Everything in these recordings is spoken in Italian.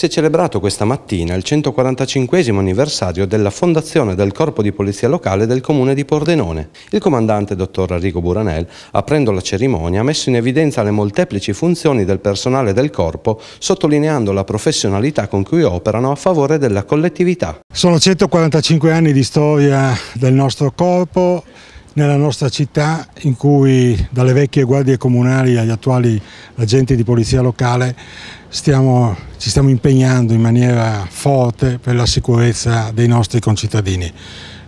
si è celebrato questa mattina il 145 anniversario della fondazione del Corpo di Polizia Locale del Comune di Pordenone. Il comandante dottor Arrigo Buranel, aprendo la cerimonia, ha messo in evidenza le molteplici funzioni del personale del Corpo, sottolineando la professionalità con cui operano a favore della collettività. Sono 145 anni di storia del nostro Corpo, nella nostra città in cui dalle vecchie guardie comunali agli attuali agenti di polizia locale stiamo, ci stiamo impegnando in maniera forte per la sicurezza dei nostri concittadini.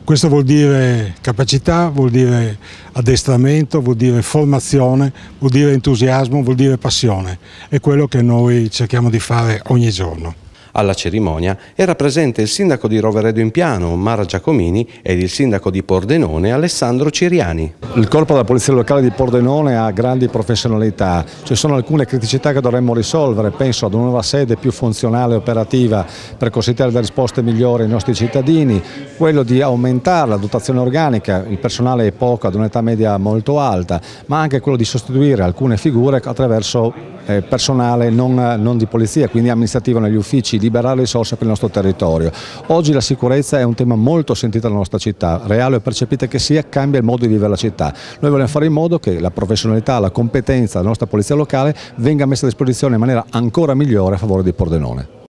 Questo vuol dire capacità, vuol dire addestramento, vuol dire formazione, vuol dire entusiasmo, vuol dire passione. È quello che noi cerchiamo di fare ogni giorno. Alla cerimonia era presente il sindaco di Roveredo in piano, Mara Giacomini, ed il sindaco di Pordenone, Alessandro Ciriani. Il corpo della Polizia Locale di Pordenone ha grandi professionalità, ci sono alcune criticità che dovremmo risolvere, penso ad una nuova sede più funzionale e operativa per considerare le risposte migliori ai nostri cittadini, quello di aumentare la dotazione organica, il personale è poco, ad un'età media molto alta, ma anche quello di sostituire alcune figure attraverso eh, personale non, non, di polizia, quindi amministrativo negli uffici, liberare risorse per il nostro territorio. Oggi la sicurezza è un tema molto sentito nella nostra città, reale e percepita che sia, cambia il modo di vivere la città. Noi vogliamo fare in modo che la professionalità, la competenza della nostra polizia locale venga messa a disposizione in maniera ancora migliore a favore di Pordenone.